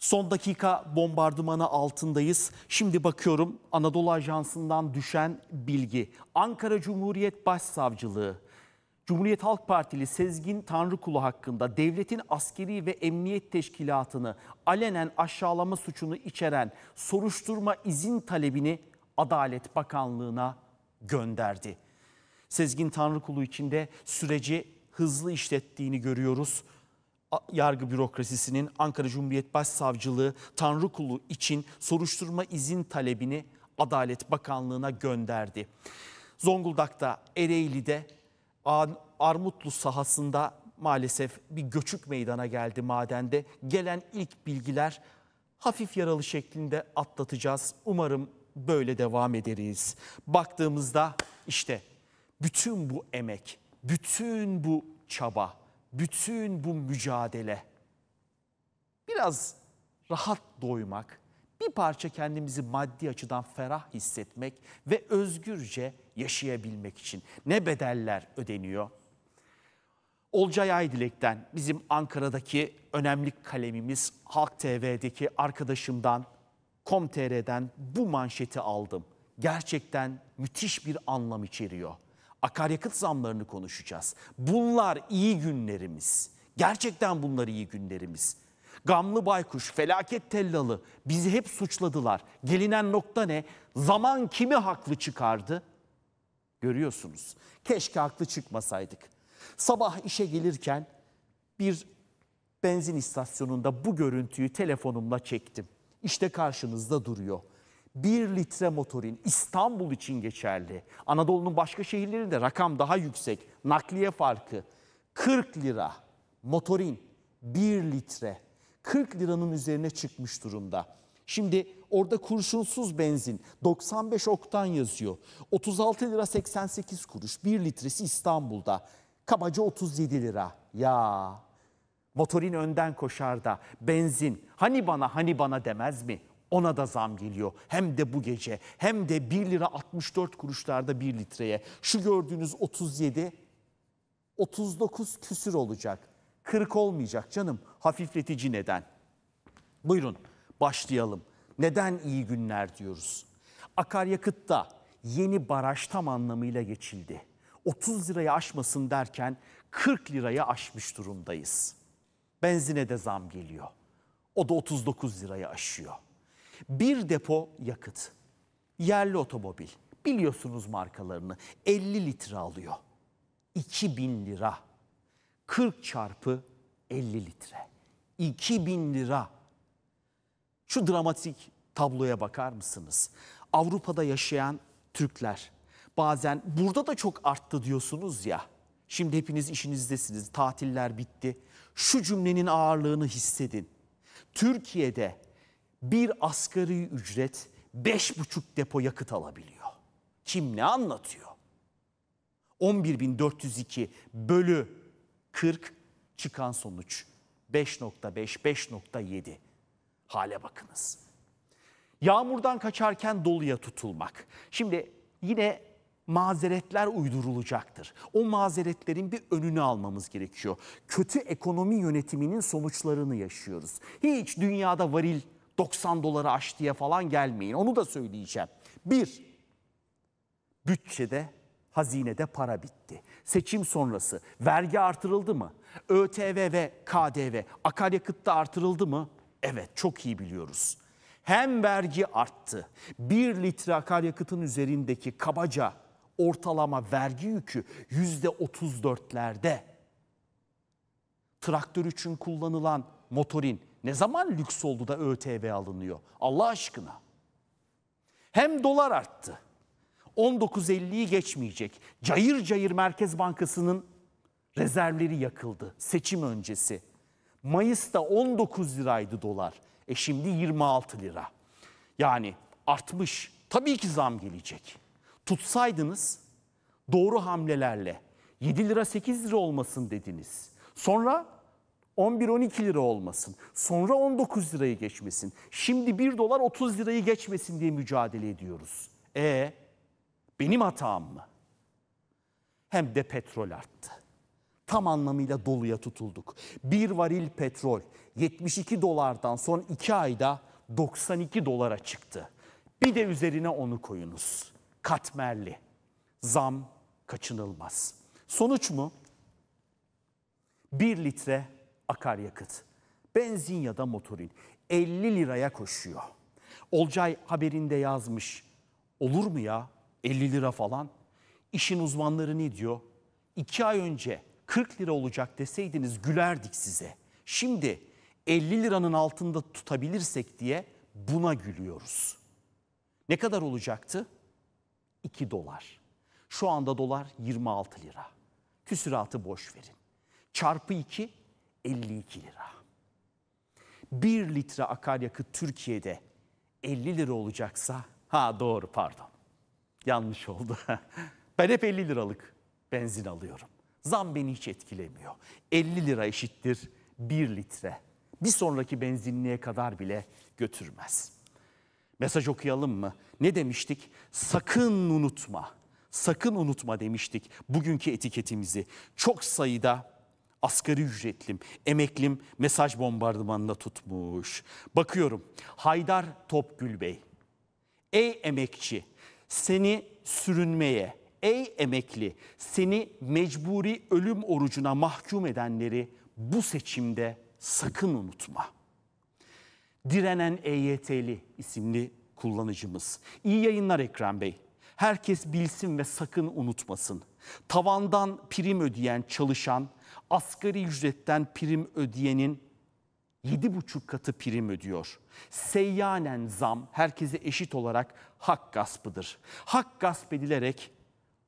Son dakika bombardımanı altındayız. Şimdi bakıyorum Anadolu Ajansı'ndan düşen bilgi. Ankara Cumhuriyet Başsavcılığı Cumhuriyet Halk Partili Sezgin Tanrıkulu hakkında devletin askeri ve emniyet teşkilatını alenen aşağılama suçunu içeren soruşturma izin talebini Adalet Bakanlığı'na gönderdi. Sezgin Tanrıkulu için de süreci hızlı işlettiğini görüyoruz yargı bürokrasisinin Ankara Cumhuriyet Başsavcılığı Tanrıkulu için soruşturma izin talebini Adalet Bakanlığı'na gönderdi. Zonguldak'ta, Ereğli'de Armutlu sahasında maalesef bir göçük meydana geldi madende. Gelen ilk bilgiler hafif yaralı şeklinde atlatacağız. Umarım böyle devam ederiz. Baktığımızda işte bütün bu emek, bütün bu çaba bütün bu mücadele, biraz rahat doymak, bir parça kendimizi maddi açıdan ferah hissetmek ve özgürce yaşayabilmek için ne bedeller ödeniyor? Olcay Aydilek'ten bizim Ankara'daki önemli kalemimiz Halk TV'deki arkadaşımdan Com.tr'den bu manşeti aldım. Gerçekten müthiş bir anlam içeriyor akaryakıt zamlarını konuşacağız. Bunlar iyi günlerimiz. Gerçekten bunlar iyi günlerimiz. Gamlı baykuş, felaket tellalı bizi hep suçladılar. Gelinen nokta ne? Zaman kimi haklı çıkardı? Görüyorsunuz. Keşke haklı çıkmasaydık. Sabah işe gelirken bir benzin istasyonunda bu görüntüyü telefonumla çektim. İşte karşınızda duruyor. 1 litre motorin İstanbul için geçerli. Anadolu'nun başka şehirlerinde rakam daha yüksek. Nakliye farkı 40 lira motorin 1 litre 40 liranın üzerine çıkmış durumda. Şimdi orada kurşunsuz benzin 95 oktan yazıyor. 36 lira 88 kuruş 1 litresi İstanbul'da. Kabaca 37 lira. Ya motorin önden koşar da benzin hani bana hani bana demez mi? Ona da zam geliyor. Hem de bu gece. Hem de 1 lira 64 kuruşlarda 1 litreye. Şu gördüğünüz 37, 39 küsür olacak. 40 olmayacak canım. Hafifletici neden? Buyurun başlayalım. Neden iyi günler diyoruz? Akaryakıtta yeni baraj tam anlamıyla geçildi. 30 liraya aşmasın derken 40 liraya aşmış durumdayız. Benzine de zam geliyor. O da 39 liraya aşıyor. Bir depo yakıt, yerli otomobil biliyorsunuz markalarını 50 litre alıyor. 2000 lira. 40 çarpı 50 litre. 2000 lira. Şu dramatik tabloya bakar mısınız? Avrupa'da yaşayan Türkler bazen burada da çok arttı diyorsunuz ya. Şimdi hepiniz işinizdesiniz, tatiller bitti. Şu cümlenin ağırlığını hissedin. Türkiye'de bir asgari ücret beş buçuk depo yakıt alabiliyor. Kim ne anlatıyor? 11.402 bölü 40 çıkan sonuç 5.5, 5.7. Hale bakınız. Yağmurdan kaçarken doluya tutulmak. Şimdi yine mazeretler uydurulacaktır. O mazeretlerin bir önünü almamız gerekiyor. Kötü ekonomi yönetiminin sonuçlarını yaşıyoruz. Hiç dünyada varil 90 doları aştıya falan gelmeyin. Onu da söyleyeceğim. Bir, bütçede, hazinede para bitti. Seçim sonrası vergi artırıldı mı? ÖTV ve KDV akaryakıtta artırıldı mı? Evet çok iyi biliyoruz. Hem vergi arttı. Bir litre akaryakıtın üzerindeki kabaca ortalama vergi yükü yüzde otuz dörtlerde. Traktör için kullanılan motorin ne zaman lüks oldu da ÖTV alınıyor? Allah aşkına. Hem dolar arttı. 19.50'yi geçmeyecek. Cayır cayır Merkez Bankası'nın rezervleri yakıldı seçim öncesi. Mayıs'ta 19 liraydı dolar. E şimdi 26 lira. Yani artmış. Tabii ki zam gelecek. Tutsaydınız doğru hamlelerle 7 lira 8 lira olmasın dediniz. Sonra 11-12 lira olmasın. Sonra 19 lirayı geçmesin. Şimdi 1 dolar 30 lirayı geçmesin diye mücadele ediyoruz. E benim hatam mı? Hem de petrol arttı. Tam anlamıyla doluya tutulduk. Bir varil petrol 72 dolardan son 2 ayda 92 dolara çıktı. Bir de üzerine onu koyunuz. Katmerli. Zam kaçınılmaz. Sonuç mu? 1 litre akaryakıt. Benzin ya da motorin 50 liraya koşuyor. Olcay haberinde yazmış. Olur mu ya 50 lira falan? İşin uzmanları ne diyor? 2 ay önce 40 lira olacak deseydiniz gülerdik size. Şimdi 50 liranın altında tutabilirsek diye buna gülüyoruz. Ne kadar olacaktı? 2 dolar. Şu anda dolar 26 lira. Küsüratı boş verin. Çarpı 2 52 lira. 1 litre akaryakıt Türkiye'de 50 lira olacaksa, ha doğru pardon, yanlış oldu. ben hep 50 liralık benzin alıyorum. Zam beni hiç etkilemiyor. 50 lira eşittir 1 litre. Bir sonraki benzinliğe kadar bile götürmez. Mesaj okuyalım mı? Ne demiştik? Sakın unutma. Sakın unutma demiştik bugünkü etiketimizi. Çok sayıda asgari ücretlim, emeklim mesaj bombardımanında tutmuş. Bakıyorum Haydar Topgül Bey. Ey emekçi seni sürünmeye, ey emekli seni mecburi ölüm orucuna mahkum edenleri bu seçimde sakın unutma. Direnen EYT'li isimli kullanıcımız. İyi yayınlar Ekrem Bey. Herkes bilsin ve sakın unutmasın. Tavandan prim ödeyen çalışan Asgari ücretten prim ödeyenin 7,5 katı prim ödüyor. Seyyanen zam herkese eşit olarak hak gaspıdır. Hak gasp edilerek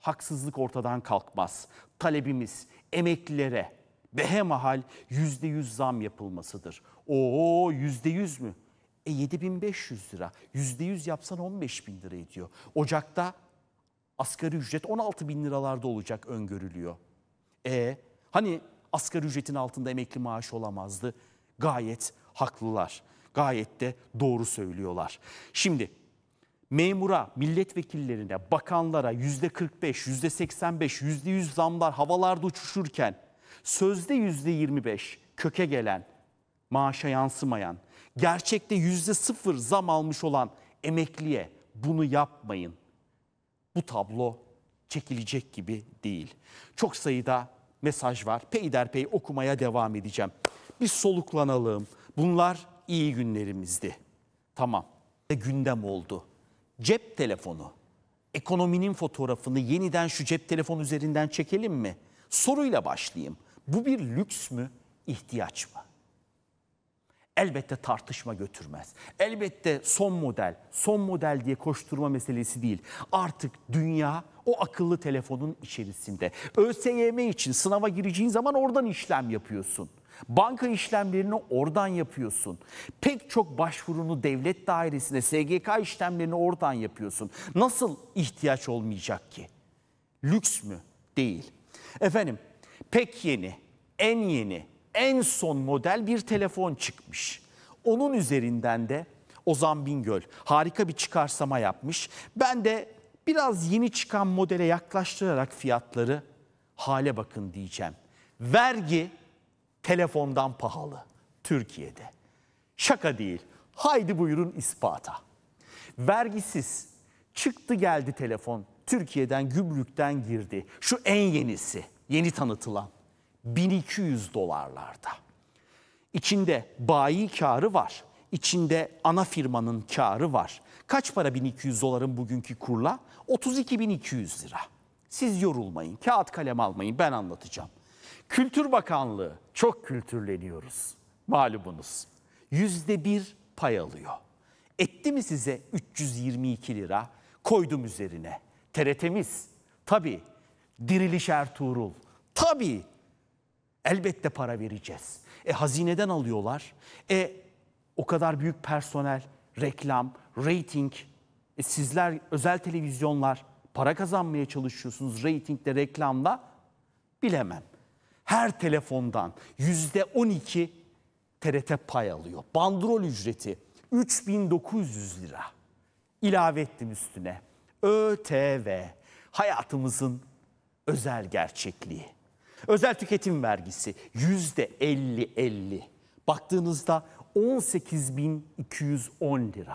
haksızlık ortadan kalkmaz. Talebimiz emeklilere behemahal %100 zam yapılmasıdır. Oo %100 mü? E 7500 lira. %100 yapsan 15 bin lira ediyor. Ocakta asgari ücret 16 bin liralarda olacak öngörülüyor. E Hani asgari ücretin altında emekli maaşı olamazdı? Gayet haklılar. Gayet de doğru söylüyorlar. Şimdi memura, milletvekillerine, bakanlara yüzde 45, yüzde 85, yüzde 100 zamlar havalarda uçuşurken sözde yüzde 25 köke gelen, maaşa yansımayan, gerçekte yüzde sıfır zam almış olan emekliye bunu yapmayın. Bu tablo çekilecek gibi değil. Çok sayıda mesaj var. Peyderpey okumaya devam edeceğim. Bir soluklanalım. Bunlar iyi günlerimizdi. Tamam. Gündem oldu. Cep telefonu. Ekonominin fotoğrafını yeniden şu cep telefonu üzerinden çekelim mi? Soruyla başlayayım. Bu bir lüks mü, ihtiyaç mı? elbette tartışma götürmez. Elbette son model, son model diye koşturma meselesi değil. Artık dünya o akıllı telefonun içerisinde. ÖSYM için sınava gireceğin zaman oradan işlem yapıyorsun. Banka işlemlerini oradan yapıyorsun. Pek çok başvurunu devlet dairesine, SGK işlemlerini oradan yapıyorsun. Nasıl ihtiyaç olmayacak ki? Lüks mü? Değil. Efendim, pek yeni, en yeni, en son model bir telefon çıkmış. Onun üzerinden de Ozan Bingöl harika bir çıkarsama yapmış. Ben de biraz yeni çıkan modele yaklaştırarak fiyatları hale bakın diyeceğim. Vergi telefondan pahalı Türkiye'de. Şaka değil. Haydi buyurun ispata. Vergisiz çıktı geldi telefon. Türkiye'den gümrükten girdi. Şu en yenisi, yeni tanıtılan. 1200 dolarlarda. İçinde bayi karı var. İçinde ana firmanın karı var. Kaç para 1200 doların bugünkü kurla? 32.200 lira. Siz yorulmayın, kağıt kalem almayın ben anlatacağım. Kültür Bakanlığı, çok kültürleniyoruz malumunuz. Yüzde bir pay alıyor. Etti mi size 322 lira? Koydum üzerine. TRT'miz, tabii Diriliş Ertuğrul, tabii Elbette para vereceğiz. E hazineden alıyorlar. E o kadar büyük personel, reklam, reyting. E, sizler özel televizyonlar para kazanmaya çalışıyorsunuz reytingle, reklamla. Bilemem. Her telefondan yüzde 12 TRT pay alıyor. Bandrol ücreti 3900 lira. İlave ettim üstüne. ÖTV hayatımızın özel gerçekliği. Özel tüketim vergisi yüzde 50-50. Baktığınızda 18.210 lira.